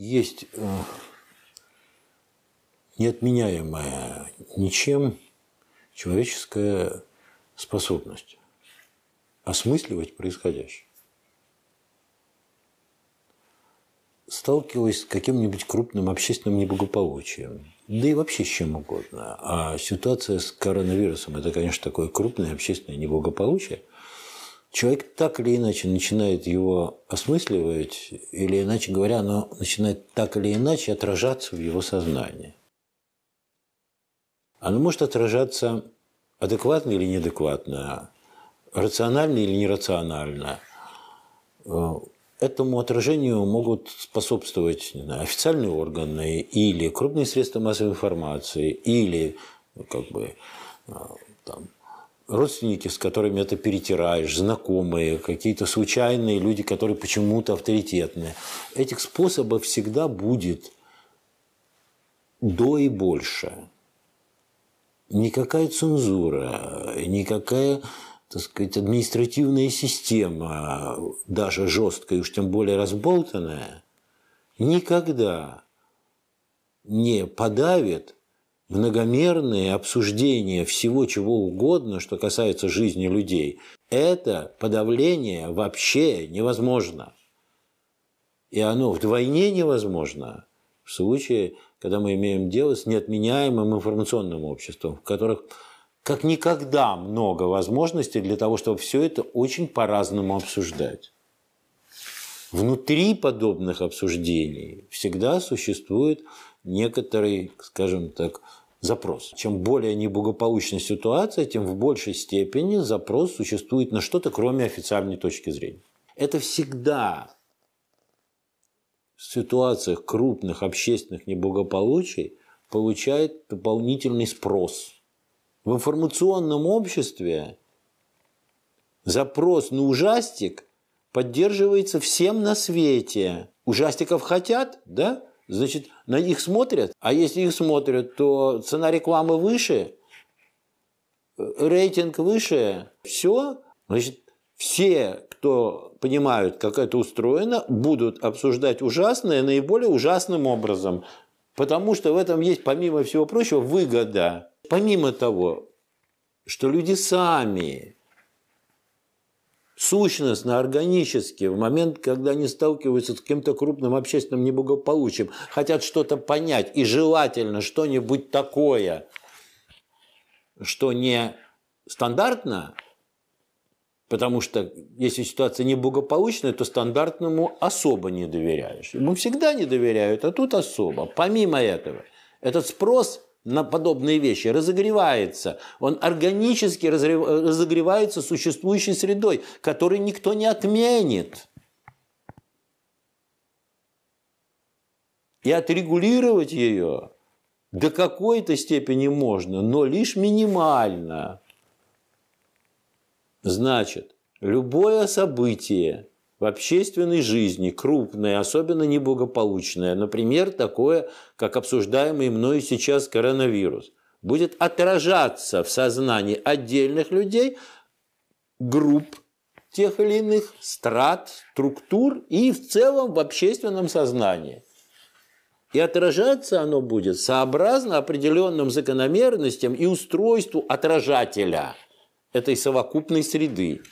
есть э, неотменяемая ничем человеческая способность осмысливать происходящее. Сталкиваясь с каким-нибудь крупным общественным неблагополучием, да и вообще с чем угодно. А ситуация с коронавирусом – это, конечно, такое крупное общественное неблагополучие, человек так или иначе начинает его осмысливать, или иначе говоря, оно начинает так или иначе отражаться в его сознании. Оно может отражаться адекватно или неадекватно, рационально или нерационально. Этому отражению могут способствовать знаю, официальные органы или крупные средства массовой информации, или ну, как бы, э, там, родственники, с которыми это перетираешь, знакомые, какие-то случайные люди, которые почему-то авторитетные. Этих способов всегда будет до и больше. Никакая цензура, никакая так сказать, административная система, даже жесткая, уж тем более разболтанная, никогда не подавит многомерные обсуждения всего чего угодно, что касается жизни людей, это подавление вообще невозможно. И оно вдвойне невозможно в случае, когда мы имеем дело с неотменяемым информационным обществом, в которых как никогда много возможностей для того, чтобы все это очень по-разному обсуждать. Внутри подобных обсуждений всегда существует некоторый, скажем так, запрос. Чем более неблагополучная ситуация, тем в большей степени запрос существует на что-то, кроме официальной точки зрения. Это всегда в ситуациях крупных общественных неблагополучий получает дополнительный спрос. В информационном обществе запрос на ужастик поддерживается всем на свете. Ужастиков хотят, да? Значит, на них смотрят, а если их смотрят, то цена рекламы выше, э, рейтинг выше, все. Значит, все, кто понимают, как это устроено, будут обсуждать ужасное наиболее ужасным образом. Потому что в этом есть, помимо всего прочего, выгода. Помимо того, что люди сами сущностно, органически, в момент, когда они сталкиваются с каким-то крупным общественным неблагополучием, хотят что-то понять и желательно что-нибудь такое, что не стандартно, Потому что если ситуация неблагополучная, то стандартному особо не доверяешь. Ему всегда не доверяют, а тут особо. Помимо этого, этот спрос на подобные вещи, разогревается. Он органически разогревается существующей средой, которую никто не отменит. И отрегулировать ее до какой-то степени можно, но лишь минимально. Значит, любое событие, в общественной жизни, крупное, особенно неблагополучное, например, такое, как обсуждаемый мною сейчас коронавирус, будет отражаться в сознании отдельных людей, групп тех или иных, страт, структур и в целом в общественном сознании. И отражаться оно будет сообразно определенным закономерностям и устройству отражателя этой совокупной среды.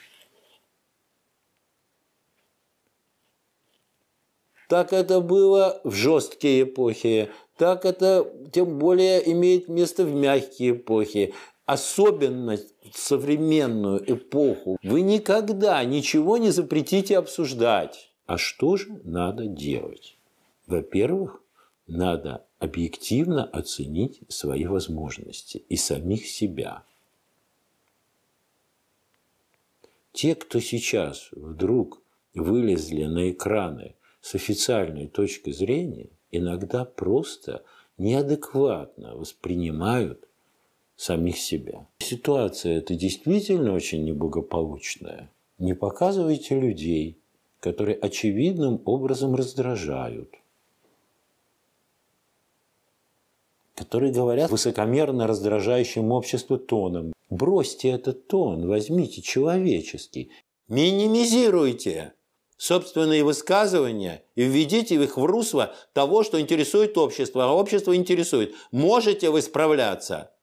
Так это было в жесткие эпохи, так это тем более имеет место в мягкие эпохи. Особенно современную эпоху вы никогда ничего не запретите обсуждать. А что же надо делать? Во-первых, надо объективно оценить свои возможности и самих себя. Те, кто сейчас вдруг вылезли на экраны с официальной точки зрения иногда просто неадекватно воспринимают самих себя. Ситуация эта действительно очень неблагополучная. Не показывайте людей, которые очевидным образом раздражают, которые говорят высокомерно раздражающим обществу тоном. Бросьте этот тон, возьмите человеческий. Минимизируйте собственные высказывания и введите их в русло того, что интересует общество, а общество интересует, можете вы справляться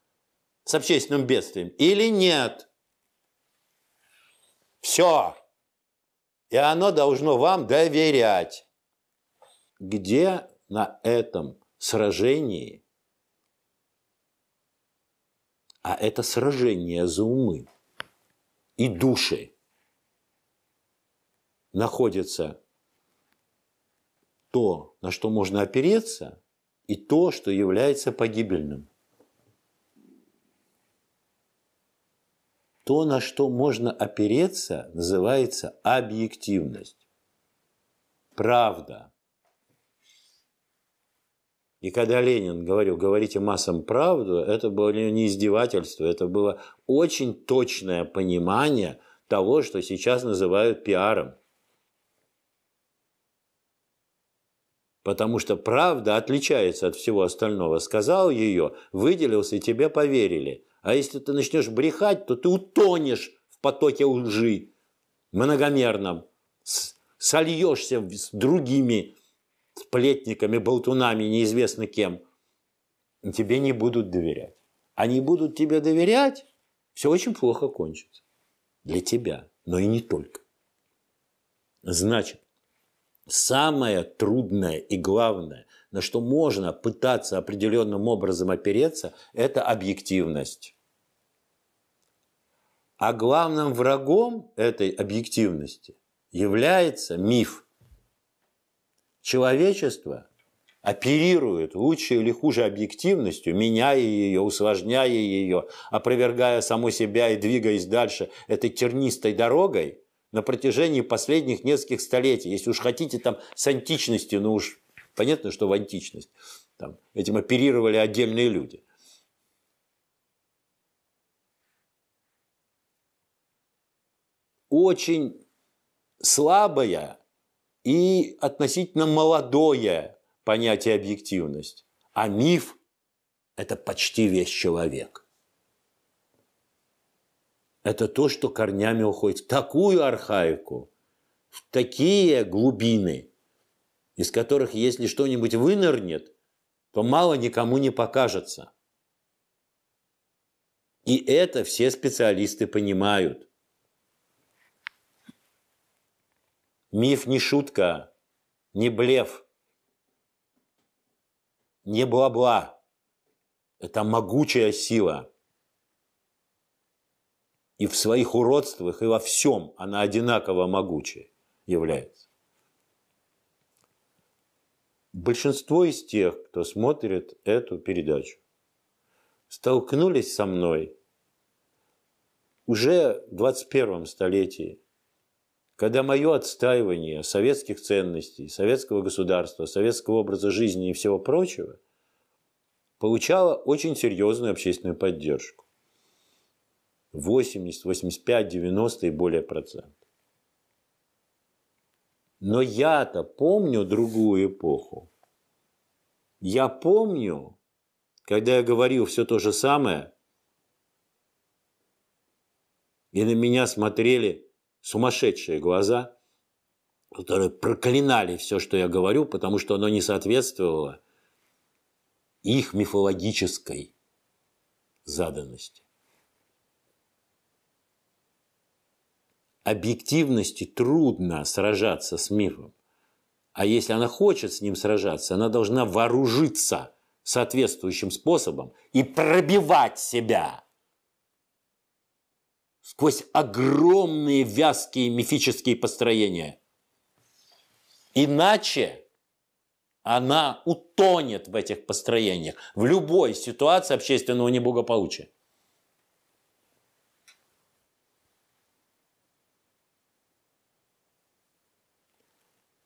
с общественным бедствием или нет. Все. И оно должно вам доверять. Где на этом сражении, а это сражение за умы и души, находится то, на что можно опереться, и то, что является погибельным. То, на что можно опереться, называется объективность, правда. И когда Ленин говорил, говорите массам правду, это было не издевательство, это было очень точное понимание того, что сейчас называют пиаром – потому что правда отличается от всего остального. Сказал ее, выделился, и тебе поверили. А если ты начнешь брехать, то ты утонешь в потоке лжи многомерном, сольешься с другими сплетниками, болтунами, неизвестно кем. тебе не будут доверять. Они а будут тебе доверять, все очень плохо кончится. Для тебя, но и не только. Значит, Самое трудное и главное, на что можно пытаться определенным образом опереться, это объективность. А главным врагом этой объективности является миф. Человечество оперирует лучше или хуже объективностью, меняя ее, усложняя ее, опровергая само себя и двигаясь дальше этой тернистой дорогой – на протяжении последних нескольких столетий. Если уж хотите там с античности, ну уж понятно, что в античность. Там, этим оперировали отдельные люди. Очень слабое и относительно молодое понятие объективность. А миф – это почти весь человек это то, что корнями уходит в такую архаику, в такие глубины, из которых, если что-нибудь вынырнет, то мало никому не покажется. И это все специалисты понимают. Миф не шутка, не блеф, не бла-бла. Это могучая сила – и в своих уродствах, и во всем она одинаково могучая является. Большинство из тех, кто смотрит эту передачу, столкнулись со мной уже в 21 столетии, когда мое отстаивание советских ценностей, советского государства, советского образа жизни и всего прочего получало очень серьезную общественную поддержку. 80, 85, 90 и более процентов. Но я-то помню другую эпоху. Я помню, когда я говорил все то же самое, и на меня смотрели сумасшедшие глаза, которые проклинали все, что я говорю, потому что оно не соответствовало их мифологической заданности. объективности трудно сражаться с мифом. А если она хочет с ним сражаться, она должна вооружиться соответствующим способом и пробивать себя сквозь огромные вязкие мифические построения. Иначе она утонет в этих построениях, в любой ситуации общественного неблагополучия.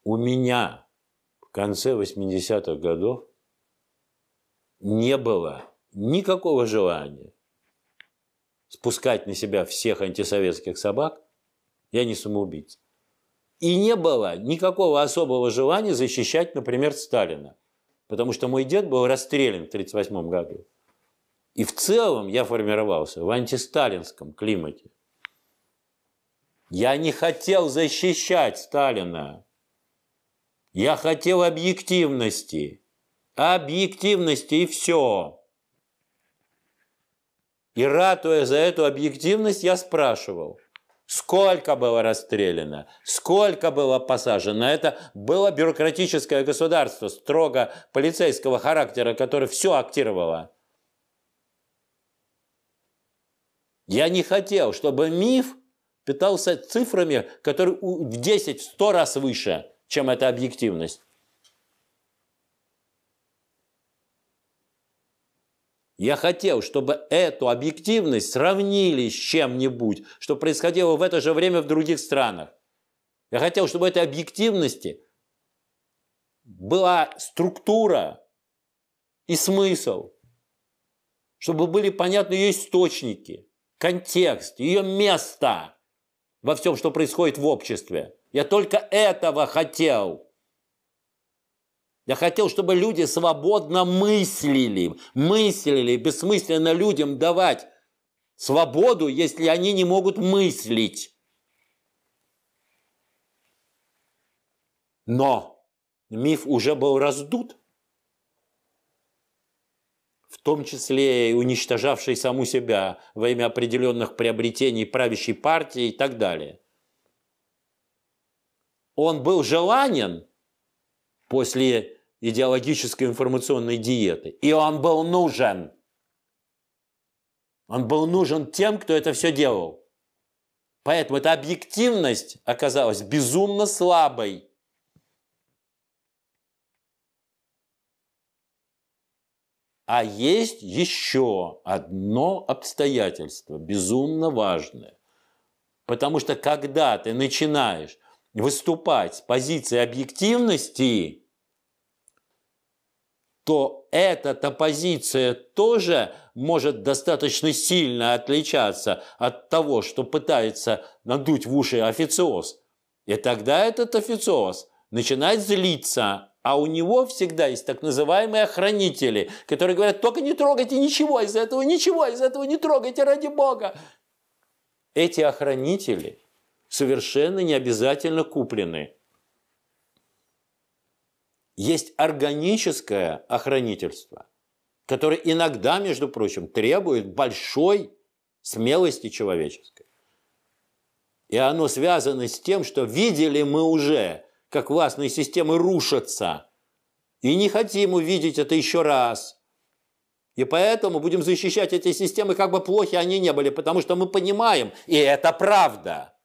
у меня в конце 80-х годов не было никакого желания спускать на себя всех антисоветских собак, я не самоубийца. И не было никакого особого желания защищать, например, Сталина, потому что мой дед был расстрелян в 1938 году. И в целом я формировался в антисталинском климате. Я не хотел защищать Сталина. Я хотел объективности. Объективности и все. И ратуя за эту объективность, я спрашивал, сколько было расстреляно, сколько было посажено. Это было бюрократическое государство строго полицейского характера, которое все актировало. Я не хотел, чтобы миф питался цифрами, которые в 10, в 100 раз выше – чем эта объективность. Я хотел, чтобы эту объективность сравнили с чем-нибудь, что происходило в это же время в других странах. Я хотел, чтобы этой объективности была структура и смысл, чтобы были понятны ее источники, контекст, ее место во всем, что происходит в обществе. Я только этого хотел. Я хотел, чтобы люди свободно мыслили, мыслили, бессмысленно людям давать свободу, если они не могут мыслить. Но миф уже был раздут, в том числе и уничтожавший саму себя во имя определенных приобретений правящей партии и так далее – он был желанен после идеологической информационной диеты, и он был нужен. Он был нужен тем, кто это все делал. Поэтому эта объективность оказалась безумно слабой. А есть еще одно обстоятельство, безумно важное. Потому что когда ты начинаешь выступать с позиции объективности, то эта-то позиция тоже может достаточно сильно отличаться от того, что пытается надуть в уши официоз. И тогда этот официоз начинает злиться, а у него всегда есть так называемые охранители, которые говорят, только не трогайте ничего из этого, ничего из этого не трогайте ради Бога. Эти охранители – совершенно не обязательно куплены. Есть органическое охранительство, которое иногда, между прочим, требует большой смелости человеческой. И оно связано с тем, что видели мы уже, как властные системы рушатся, и не хотим увидеть это еще раз – и поэтому будем защищать эти системы, как бы плохи они не были, потому что мы понимаем, и это правда,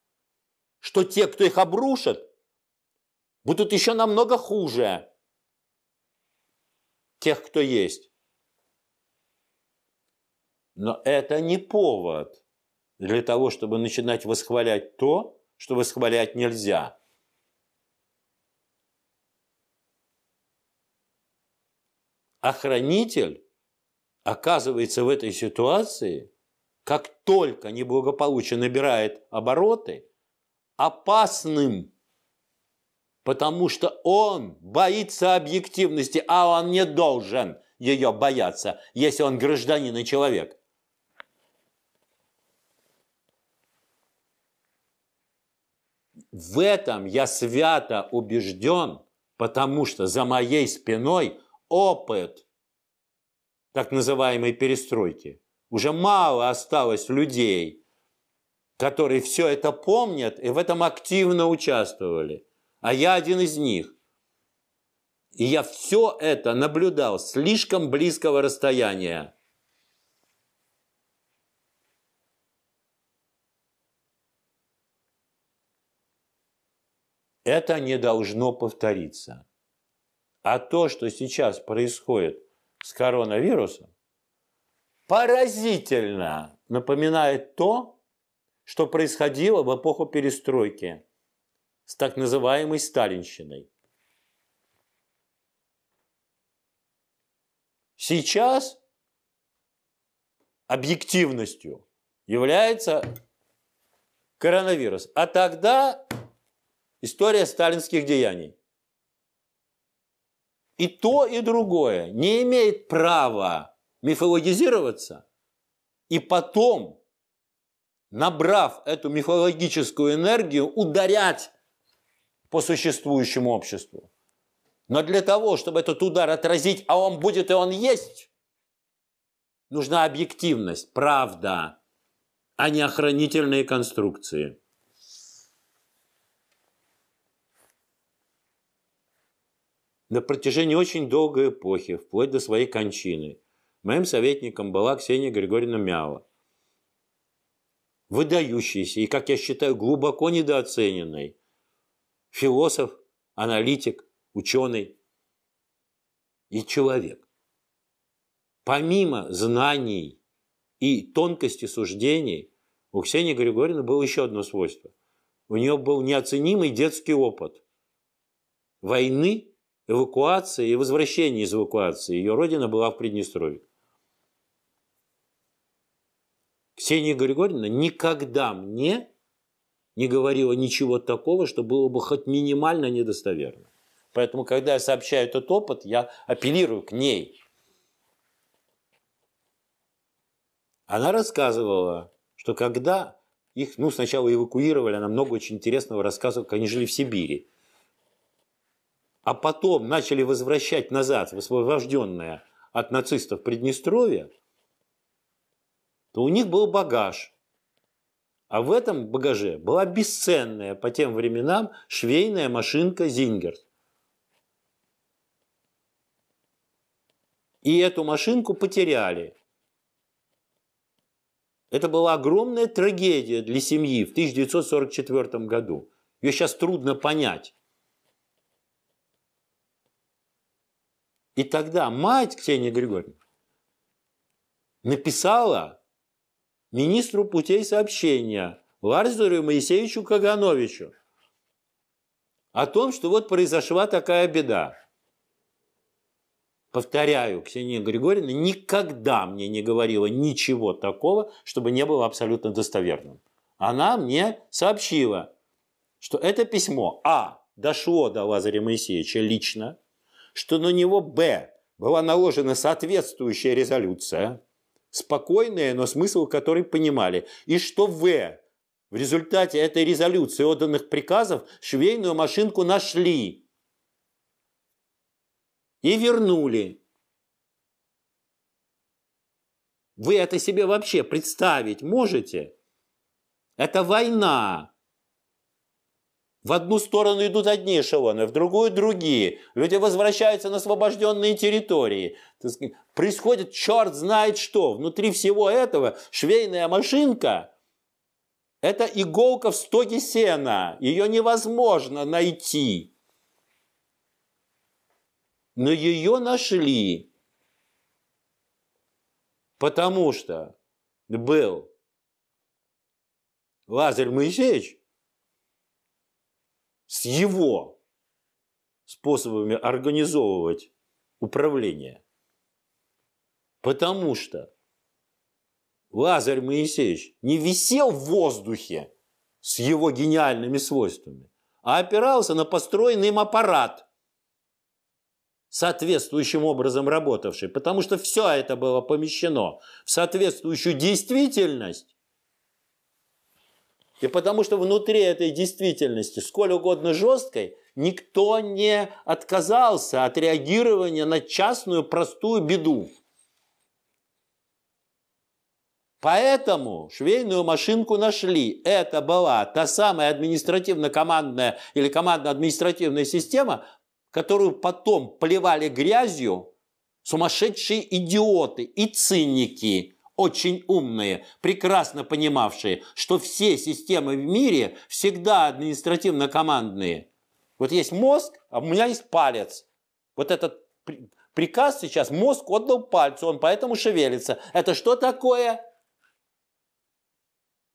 что те, кто их обрушит, будут еще намного хуже тех, кто есть. Но это не повод для того, чтобы начинать восхвалять то, что восхвалять нельзя. Охранитель а оказывается в этой ситуации, как только неблагополучие набирает обороты – опасным, потому что он боится объективности, а он не должен ее бояться, если он гражданин и человек. В этом я свято убежден, потому что за моей спиной опыт так называемой перестройки. Уже мало осталось людей – которые все это помнят и в этом активно участвовали. А я один из них. И я все это наблюдал с слишком близкого расстояния. Это не должно повториться. А то, что сейчас происходит с коронавирусом, поразительно напоминает то, что происходило в эпоху перестройки с так называемой сталинщиной. Сейчас объективностью является коронавирус, а тогда история сталинских деяний. И то, и другое не имеет права мифологизироваться и потом набрав эту мифологическую энергию, ударять по существующему обществу. Но для того, чтобы этот удар отразить, а он будет и он есть, нужна объективность, правда, а не охранительные конструкции. На протяжении очень долгой эпохи, вплоть до своей кончины, моим советником была Ксения Григорьевна Мяла – выдающийся и, как я считаю, глубоко недооцененный философ, аналитик, ученый и человек. Помимо знаний и тонкости суждений, у Ксении Григорьевны было еще одно свойство. У нее был неоценимый детский опыт войны, эвакуации и возвращения из эвакуации. Ее родина была в Приднестровье. Ксения Григорьевна никогда мне не говорила ничего такого, что было бы хоть минимально недостоверно. Поэтому, когда я сообщаю этот опыт, я апеллирую к ней. Она рассказывала, что когда их, ну, сначала эвакуировали, она много очень интересного рассказывала, как они жили в Сибири. А потом начали возвращать назад, освобожденное от нацистов Приднестровье – то у них был багаж. А в этом багаже была бесценная по тем временам швейная машинка «Зингерт». И эту машинку потеряли. Это была огромная трагедия для семьи в 1944 году. Ее сейчас трудно понять. И тогда мать Ксения Григорьевна написала министру путей сообщения Ларзеру Моисеевичу Кагановичу о том, что вот произошла такая беда. Повторяю, Ксения Григорьевна никогда мне не говорила ничего такого, чтобы не было абсолютно достоверным. Она мне сообщила, что это письмо А дошло до Лазаря Моисеевича лично, что на него Б была наложена соответствующая резолюция – спокойные, но смысл который понимали. И что В в результате этой резолюции отданных приказов швейную машинку нашли и вернули. Вы это себе вообще представить можете? Это война. В одну сторону идут одни эшелоны, в другую другие. Люди возвращаются на освобожденные территории. Происходит черт знает что. Внутри всего этого швейная машинка – это иголка в стоге сена. Ее невозможно найти. Но ее нашли, потому что был Лазарь Моисеевич – с его способами организовывать управление. Потому что Лазарь Моисеевич не висел в воздухе с его гениальными свойствами, а опирался на построенный им аппарат, соответствующим образом работавший, потому что все это было помещено в соответствующую действительность и потому что внутри этой действительности, сколь угодно жесткой, никто не отказался от реагирования на частную простую беду. Поэтому швейную машинку нашли. Это была та самая административно-командная или командно-административная система, которую потом плевали грязью сумасшедшие идиоты и циники – очень умные, прекрасно понимавшие, что все системы в мире всегда административно-командные. Вот есть мозг, а у меня есть палец. Вот этот приказ сейчас мозг отдал пальцу, он поэтому шевелится. Это что такое?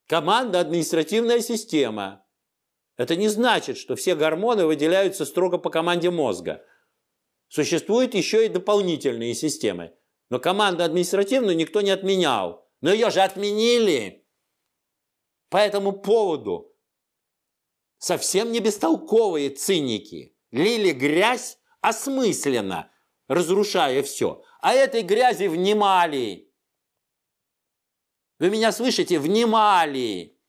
Команда-административная система. Это не значит, что все гормоны выделяются строго по команде мозга. Существуют еще и дополнительные системы. Но команду административную никто не отменял. Но ее же отменили по этому поводу. Совсем не бестолковые циники лили грязь осмысленно, разрушая все. А этой грязи внимали. Вы меня слышите? Внимали.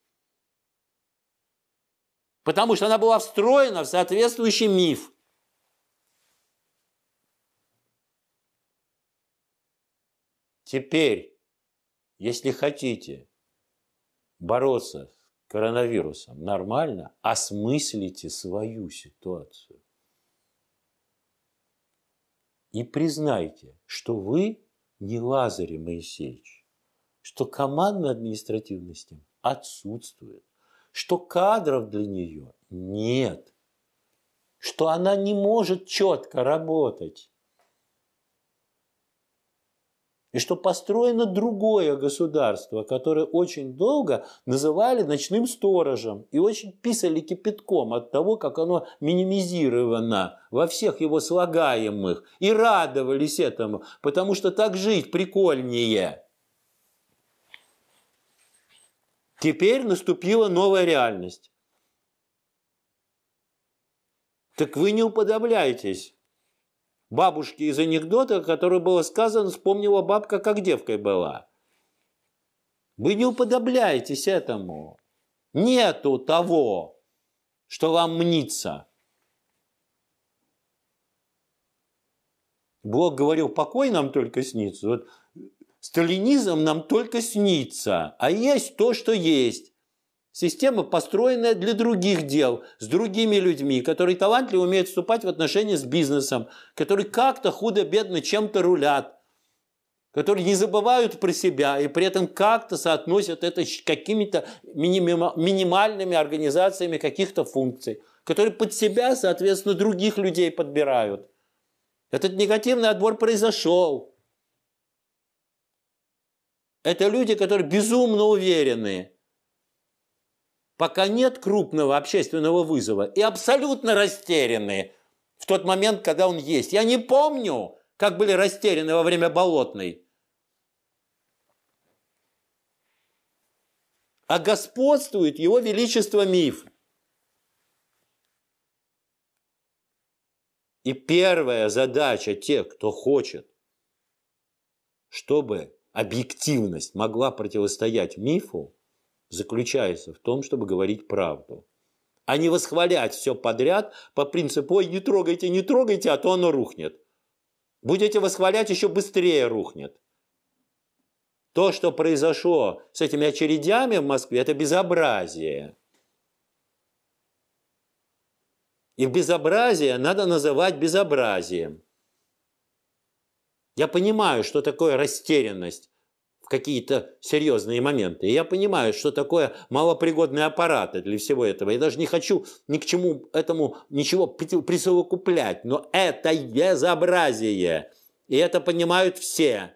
Потому что она была встроена в соответствующий миф. Теперь, если хотите бороться с коронавирусом нормально, осмыслите свою ситуацию. И признайте, что вы не Лазарь Моисеевич, что командная административность отсутствует, что кадров для нее нет, что она не может четко работать и что построено другое государство, которое очень долго называли ночным сторожем и очень писали кипятком от того, как оно минимизировано во всех его слагаемых, и радовались этому, потому что так жить прикольнее. Теперь наступила новая реальность. Так вы не уподобляйтесь Бабушке из анекдота, который было сказано, вспомнила бабка, как девкой была. Вы не уподобляетесь этому. Нету того, что вам мнится. Бог говорил, покой нам только снится. Вот сталинизм нам только снится, а есть то, что есть. Система, построенная для других дел, с другими людьми, которые талантливо умеют вступать в отношения с бизнесом, которые как-то худо-бедно чем-то рулят, которые не забывают про себя и при этом как-то соотносят это с какими-то минимальными организациями каких-то функций, которые под себя, соответственно, других людей подбирают. Этот негативный отбор произошел. Это люди, которые безумно уверенные пока нет крупного общественного вызова, и абсолютно растеряны в тот момент, когда он есть. Я не помню, как были растеряны во время Болотной. А господствует его величество миф. И первая задача тех, кто хочет, чтобы объективность могла противостоять мифу, заключается в том, чтобы говорить правду, а не восхвалять все подряд по принципу «Ой, не трогайте, не трогайте, а то оно рухнет». Будете восхвалять, еще быстрее рухнет. То, что произошло с этими очередями в Москве, это безобразие. И безобразие надо называть безобразием. Я понимаю, что такое растерянность какие-то серьезные моменты. И я понимаю, что такое малопригодные аппараты для всего этого. Я даже не хочу ни к чему этому ничего присовокуплять, но это безобразие. И это понимают все.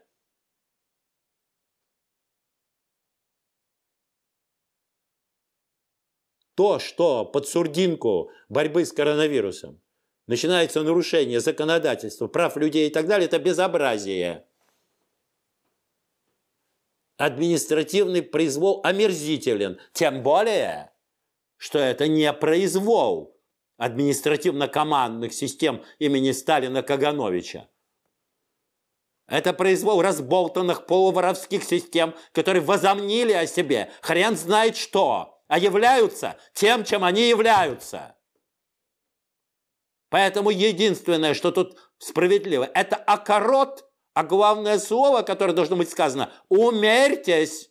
То, что под сурдинку борьбы с коронавирусом начинается нарушение законодательства, прав людей и так далее, это безобразие административный произвол омерзителен, тем более, что это не произвол административно-командных систем имени Сталина Кагановича. Это произвол разболтанных полуворовских систем, которые возомнили о себе хрен знает что, а являются тем, чем они являются. Поэтому единственное, что тут справедливо, это окорот а главное слово, которое должно быть сказано – умертесь.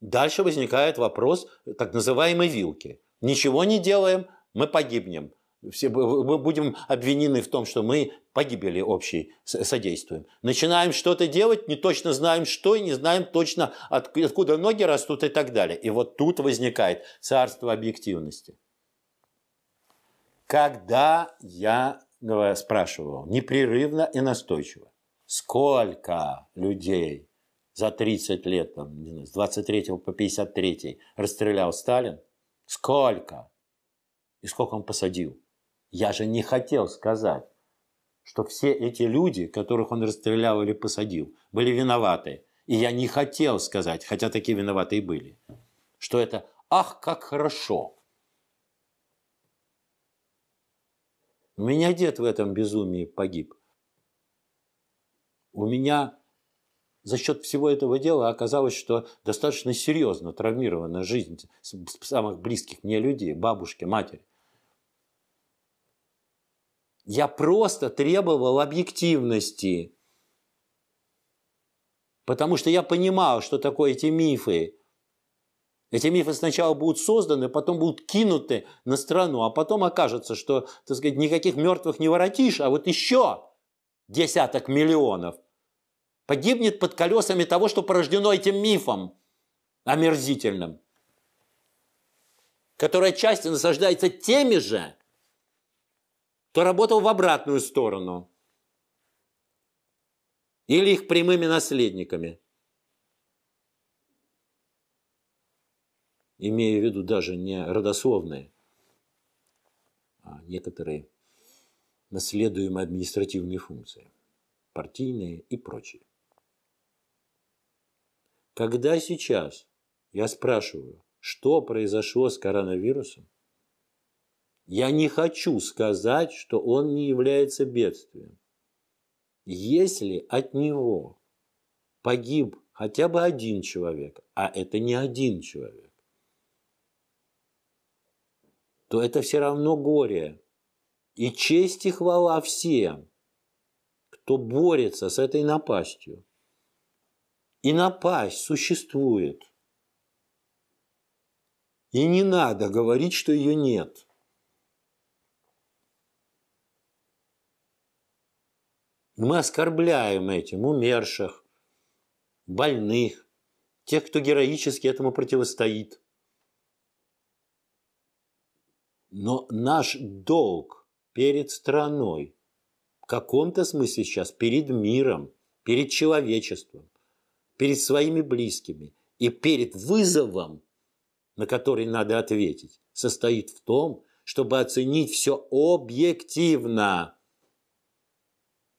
Дальше возникает вопрос так называемой вилки. Ничего не делаем, мы погибнем все, мы будем обвинены в том, что мы погибели общей содействуем. Начинаем что-то делать, не точно знаем что, и не знаем точно, откуда ноги растут и так далее. И вот тут возникает царство объективности. Когда я спрашивал непрерывно и настойчиво, сколько людей за 30 лет, там, с 23 по 53 расстрелял Сталин, сколько и сколько он посадил – я же не хотел сказать, что все эти люди, которых он расстрелял или посадил, были виноваты. И я не хотел сказать, хотя такие виноваты и были, что это «ах, как хорошо». У меня дед в этом безумии погиб. У меня за счет всего этого дела оказалось, что достаточно серьезно травмирована жизнь самых близких мне людей, бабушки, матери. Я просто требовал объективности. Потому что я понимал, что такое эти мифы. Эти мифы сначала будут созданы, потом будут кинуты на страну, а потом окажется, что, так сказать, никаких мертвых не воротишь, а вот еще десяток миллионов погибнет под колесами того, что порождено этим мифом омерзительным, которая часть насаждается теми же, то работал в обратную сторону. Или их прямыми наследниками. Имея в виду даже не родословные, а некоторые наследуемые административные функции, партийные и прочие. Когда сейчас, я спрашиваю, что произошло с коронавирусом, я не хочу сказать, что он не является бедствием. Если от него погиб хотя бы один человек, а это не один человек, то это все равно горе. И честь и хвала всем, кто борется с этой напастью. И напасть существует. И не надо говорить, что ее нет. Мы оскорбляем этим умерших, больных, тех, кто героически этому противостоит. Но наш долг перед страной, в каком-то смысле сейчас перед миром, перед человечеством, перед своими близкими и перед вызовом, на который надо ответить, состоит в том, чтобы оценить все объективно.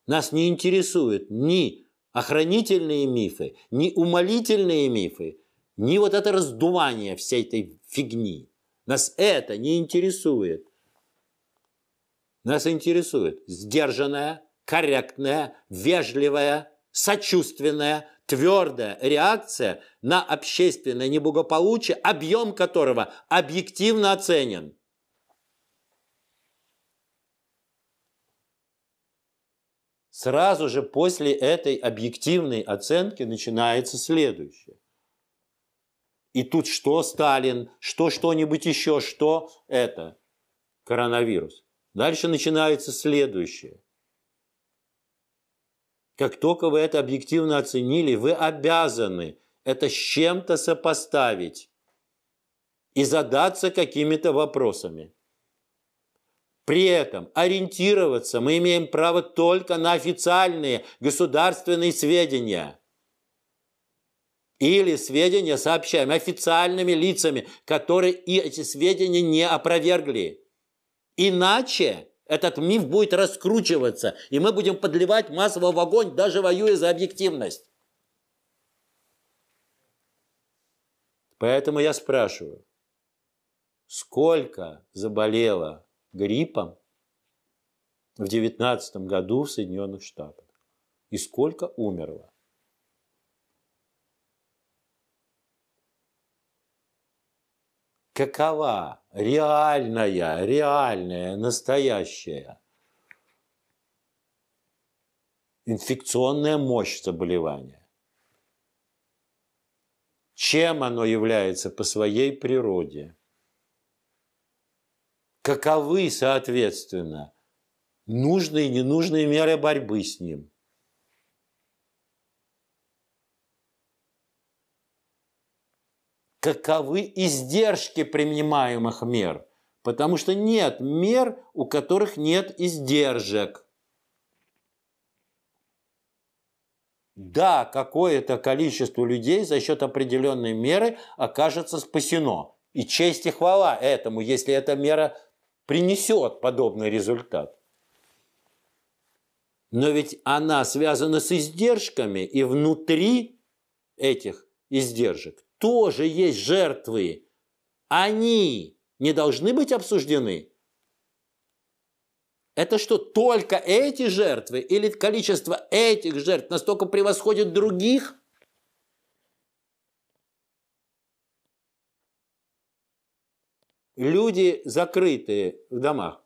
Нас не интересуют ни охранительные мифы, ни умолительные мифы, ни вот это раздувание всей этой фигни. Нас это не интересует. Нас интересует сдержанная, корректная, вежливая, сочувственная, твердая реакция на общественное неблагополучие, объем которого объективно оценен. Сразу же после этой объективной оценки начинается следующее. И тут что Сталин, что что-нибудь еще, что это? Коронавирус. Дальше начинается следующее. Как только вы это объективно оценили, вы обязаны это с чем-то сопоставить и задаться какими-то вопросами. При этом ориентироваться мы имеем право только на официальные государственные сведения или сведения, сообщаем, официальными лицами, которые и эти сведения не опровергли. Иначе этот миф будет раскручиваться, и мы будем подливать массово в огонь, даже воюя за объективность. Поэтому я спрашиваю, сколько заболело гриппом в 19 году в Соединенных Штатах. И сколько умерло? Какова реальная, реальная, настоящая инфекционная мощь заболевания? чем оно является по своей природе каковы, соответственно, нужные и ненужные меры борьбы с ним. Каковы издержки принимаемых мер? Потому что нет мер, у которых нет издержек. Да, какое-то количество людей за счет определенной меры окажется спасено. И честь и хвала этому, если эта мера принесет подобный результат. Но ведь она связана с издержками, и внутри этих издержек тоже есть жертвы. Они не должны быть обсуждены. Это что, только эти жертвы или количество этих жертв настолько превосходит других – люди закрытые в домах.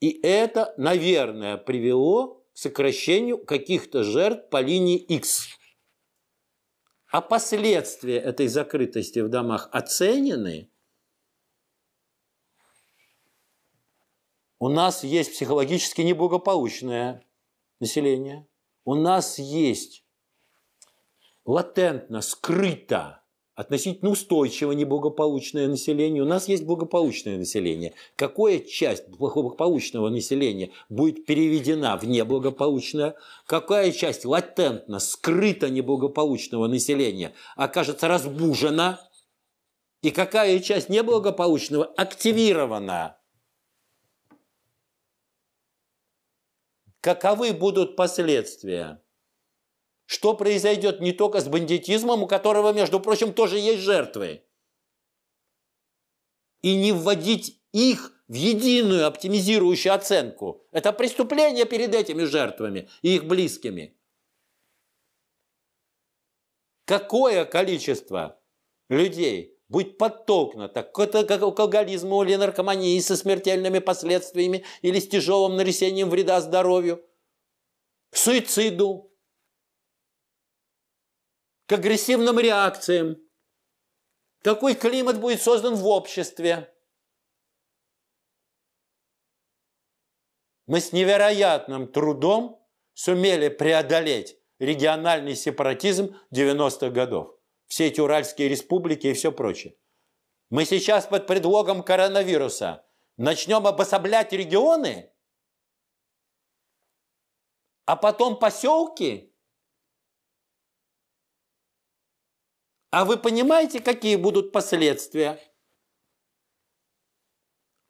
И это, наверное, привело к сокращению каких-то жертв по линии X. А последствия этой закрытости в домах оценены. У нас есть психологически неблагополучное население. У нас есть латентно, скрыто относительно устойчиво неблагополучное население, у нас есть благополучное население. Какая часть благополучного населения будет переведена в неблагополучное? Какая часть латентно, скрыто неблагополучного населения окажется разбужена? И какая часть неблагополучного активирована? Каковы будут последствия? Что произойдет не только с бандитизмом, у которого, между прочим, тоже есть жертвы. И не вводить их в единую оптимизирующую оценку. Это преступление перед этими жертвами и их близкими. Какое количество людей будет подтолкнуто к, алкоголизму или наркомании со смертельными последствиями или с тяжелым нарисением вреда здоровью, к суициду, агрессивным реакциям. Такой климат будет создан в обществе. Мы с невероятным трудом сумели преодолеть региональный сепаратизм 90-х годов. Все эти Уральские республики и все прочее. Мы сейчас под предлогом коронавируса начнем обособлять регионы, а потом поселки – А вы понимаете, какие будут последствия?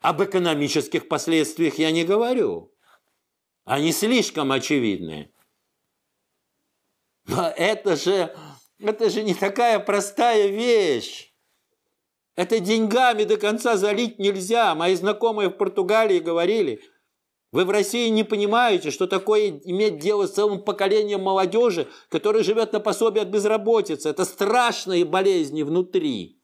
Об экономических последствиях я не говорю. Они слишком очевидны. Но это же, это же не такая простая вещь. Это деньгами до конца залить нельзя. Мои знакомые в Португалии говорили, вы в России не понимаете, что такое иметь дело с целым поколением молодежи, которая живет на пособии от безработицы. Это страшные болезни внутри.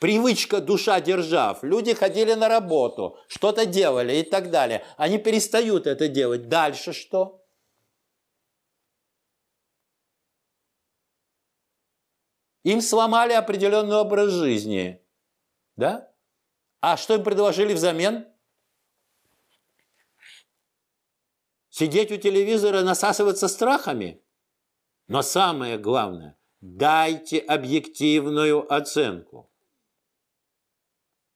Привычка душа держав. Люди ходили на работу, что-то делали и так далее. Они перестают это делать. Дальше что? Им сломали определенный образ жизни. Да? А что им предложили взамен? Сидеть у телевизора, насасываться страхами? Но самое главное, дайте объективную оценку.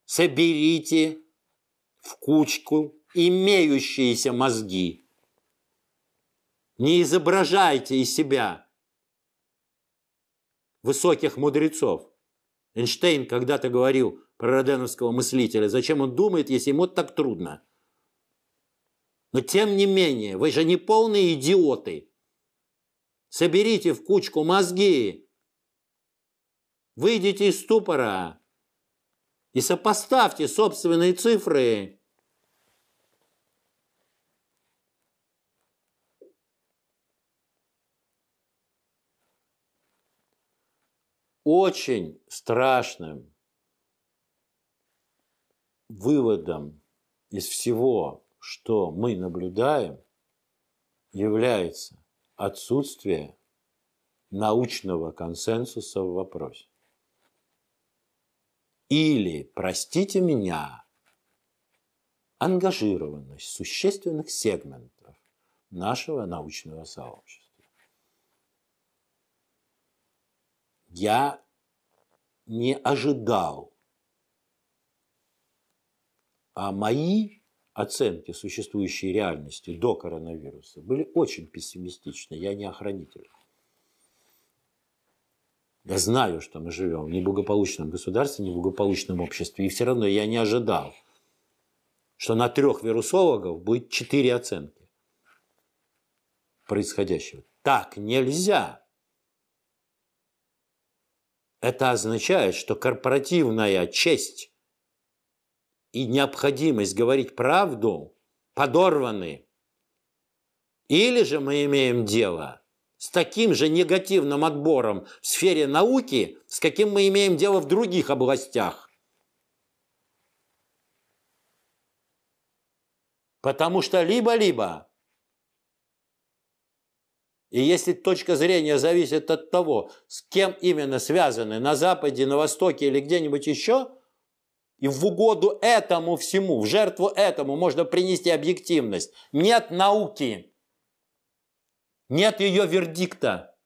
Соберите в кучку имеющиеся мозги. Не изображайте из себя высоких мудрецов. Эйнштейн когда-то говорил, пророденовского мыслителя. Зачем он думает, если ему так трудно? Но тем не менее, вы же не полные идиоты. Соберите в кучку мозги. Выйдите из ступора и сопоставьте собственные цифры. Очень страшным выводом из всего, что мы наблюдаем, является отсутствие научного консенсуса в вопросе. Или, простите меня, ангажированность существенных сегментов нашего научного сообщества. Я не ожидал а мои оценки существующей реальности до коронавируса были очень пессимистичны. Я не охранитель. Я знаю, что мы живем в неблагополучном государстве, неблагополучном обществе. И все равно я не ожидал, что на трех вирусологов будет четыре оценки происходящего. Так нельзя. Это означает, что корпоративная честь и необходимость говорить правду подорваны. Или же мы имеем дело с таким же негативным отбором в сфере науки, с каким мы имеем дело в других областях. Потому что либо-либо, и если точка зрения зависит от того, с кем именно связаны, на Западе, на Востоке или где-нибудь еще – и в угоду этому всему, в жертву этому можно принести объективность. Нет науки. Нет ее вердикта.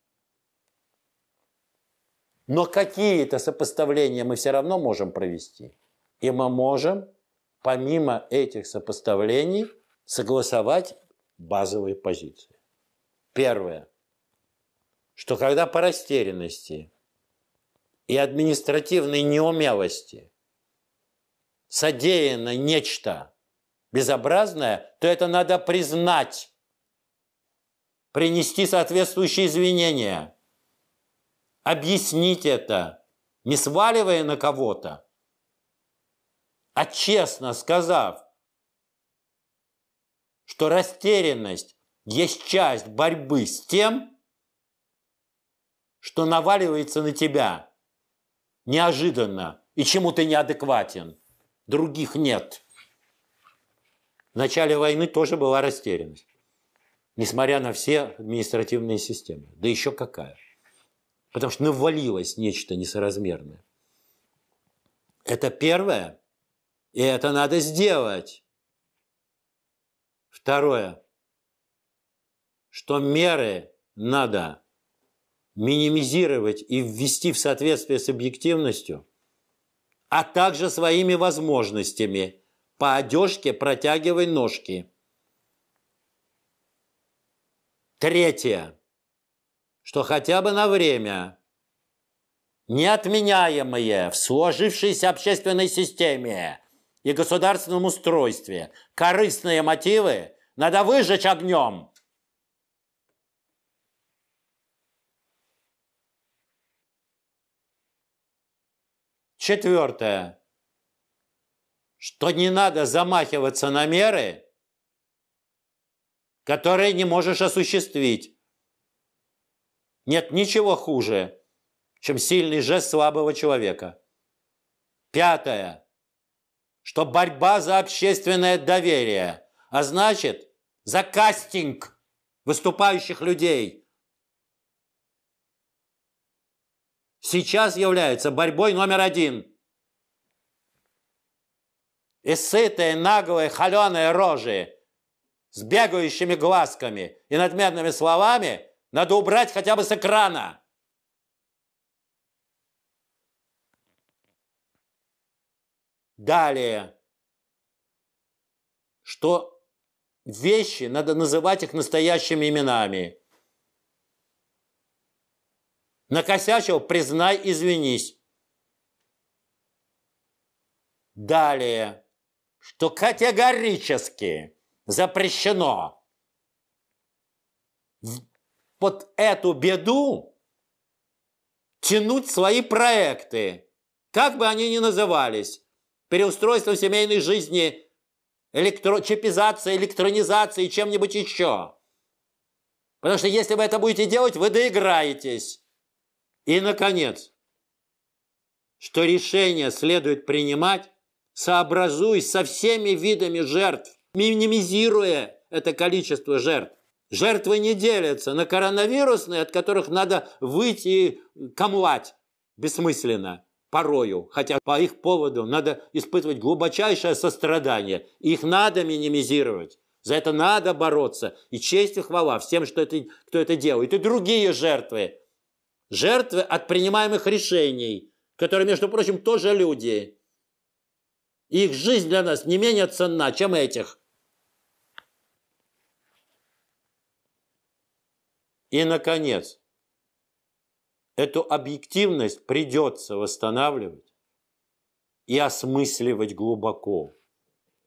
Но какие-то сопоставления мы все равно можем провести. И мы можем, помимо этих сопоставлений, согласовать базовые позиции. Первое, что когда по растерянности и административной неумелости – содеяно нечто безобразное, то это надо признать, принести соответствующие извинения, объяснить это, не сваливая на кого-то, а честно сказав, что растерянность есть часть борьбы с тем, что наваливается на тебя неожиданно и чему ты неадекватен других нет. В начале войны тоже была растерянность, несмотря на все административные системы. Да еще какая. Потому что навалилось нечто несоразмерное. Это первое, и это надо сделать. Второе, что меры надо минимизировать и ввести в соответствие с объективностью – а также своими возможностями. По одежке протягивай ножки. Третье, что хотя бы на время неотменяемые в сложившейся общественной системе и государственном устройстве корыстные мотивы надо выжечь огнем. Четвертое. Что не надо замахиваться на меры, которые не можешь осуществить. Нет ничего хуже, чем сильный жест слабого человека. Пятое. Что борьба за общественное доверие, а значит, за кастинг выступающих людей – сейчас является борьбой номер один. И сытые, наглые, холеные рожи с бегающими глазками и надменными словами надо убрать хотя бы с экрана. Далее, что вещи надо называть их настоящими именами – Накосячил, признай, извинись. Далее, что категорически запрещено под эту беду тянуть свои проекты, как бы они ни назывались, переустройство семейной жизни, электро чипизация, электронизация и чем-нибудь еще. Потому что если вы это будете делать, вы доиграетесь. И, наконец, что решение следует принимать, сообразуясь со всеми видами жертв, минимизируя это количество жертв. Жертвы не делятся на коронавирусные, от которых надо выйти и камлать бессмысленно порою, хотя по их поводу надо испытывать глубочайшее сострадание. Их надо минимизировать. За это надо бороться. И честь и хвала всем, что это, кто это делает. И другие жертвы, жертвы от принимаемых решений, которые, между прочим, тоже люди. их жизнь для нас не менее ценна, чем этих. И, наконец, эту объективность придется восстанавливать и осмысливать глубоко.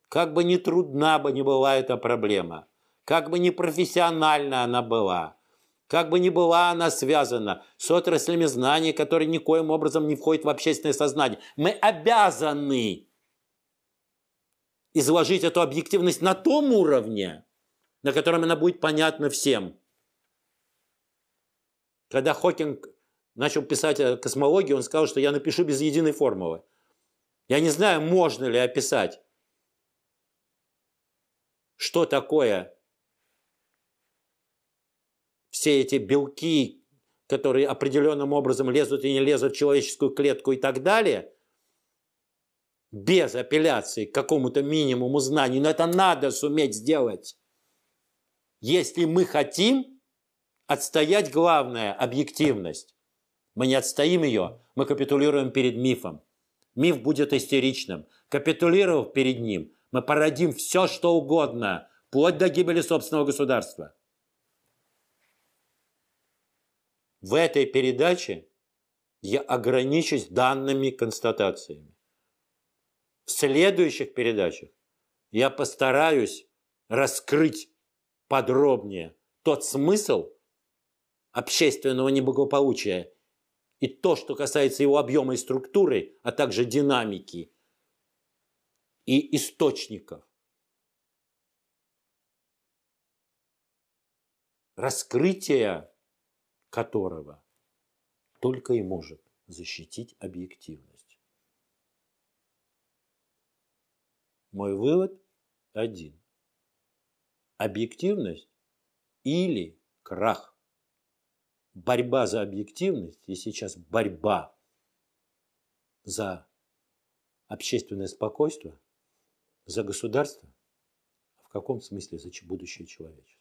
Как бы ни трудна бы ни была эта проблема, как бы ни профессиональна она была – как бы ни была она связана с отраслями знаний, которые никоим образом не входят в общественное сознание, мы обязаны изложить эту объективность на том уровне, на котором она будет понятна всем. Когда Хокинг начал писать о космологии, он сказал, что я напишу без единой формулы. Я не знаю, можно ли описать, что такое все эти белки, которые определенным образом лезут и не лезут в человеческую клетку и так далее, без апелляции к какому-то минимуму знаний. Но это надо суметь сделать. Если мы хотим отстоять главное – объективность. Мы не отстоим ее, мы капитулируем перед мифом. Миф будет истеричным. Капитулировав перед ним, мы породим все, что угодно, вплоть до гибели собственного государства – В этой передаче я ограничусь данными констатациями. В следующих передачах я постараюсь раскрыть подробнее тот смысл общественного неблагополучия и то, что касается его объема и структуры, а также динамики и источников. Раскрытие которого только и может защитить объективность. Мой вывод один. Объективность или крах. Борьба за объективность и сейчас борьба за общественное спокойствие, за государство, в каком смысле за будущее человечества.